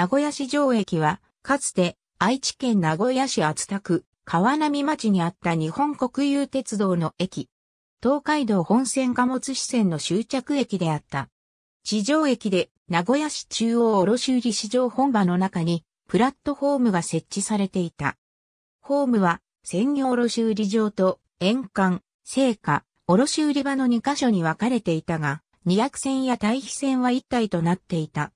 名古屋市場駅は、かつて愛知県名古屋市厚田区川波町にあった日本国有鉄道の駅。東海道本線貨物支線の終着駅であった。地上駅で名古屋市中央卸売市場本場の中にプラットホームが設置されていた。ホームは専業卸売場と沿岸、聖果、卸売場の2カ所に分かれていたが、200線や対比線は一体となっていた。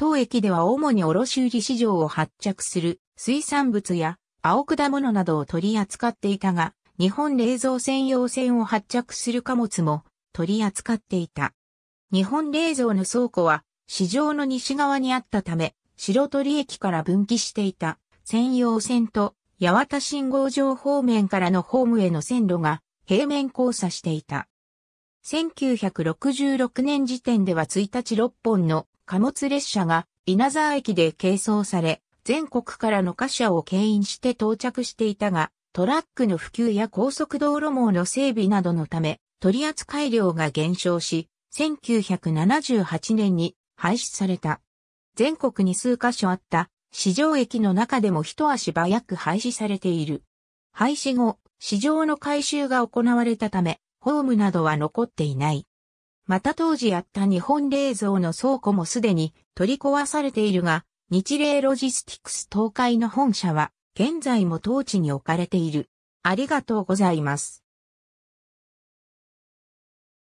当駅では主に卸売市場を発着する水産物や青果物などを取り扱っていたが、日本冷蔵専用船を発着する貨物も取り扱っていた。日本冷蔵の倉庫は市場の西側にあったため、白鳥駅から分岐していた専用線と八幡信号場方面からのホームへの線路が平面交差していた。1966年時点では1日6本の貨物列車が稲沢駅で軽装され、全国からの貨車を牽引して到着していたが、トラックの普及や高速道路網の整備などのため、取扱量が減少し、1978年に廃止された。全国に数箇所あった市場駅の中でも一足早く廃止されている。廃止後、市場の改修が行われたため、ホームなどは残っていない。また当時あった日本冷蔵の倉庫もすでに取り壊されているが、日霊ロジスティクス東海の本社は現在も当地に置かれている。ありがとうございます。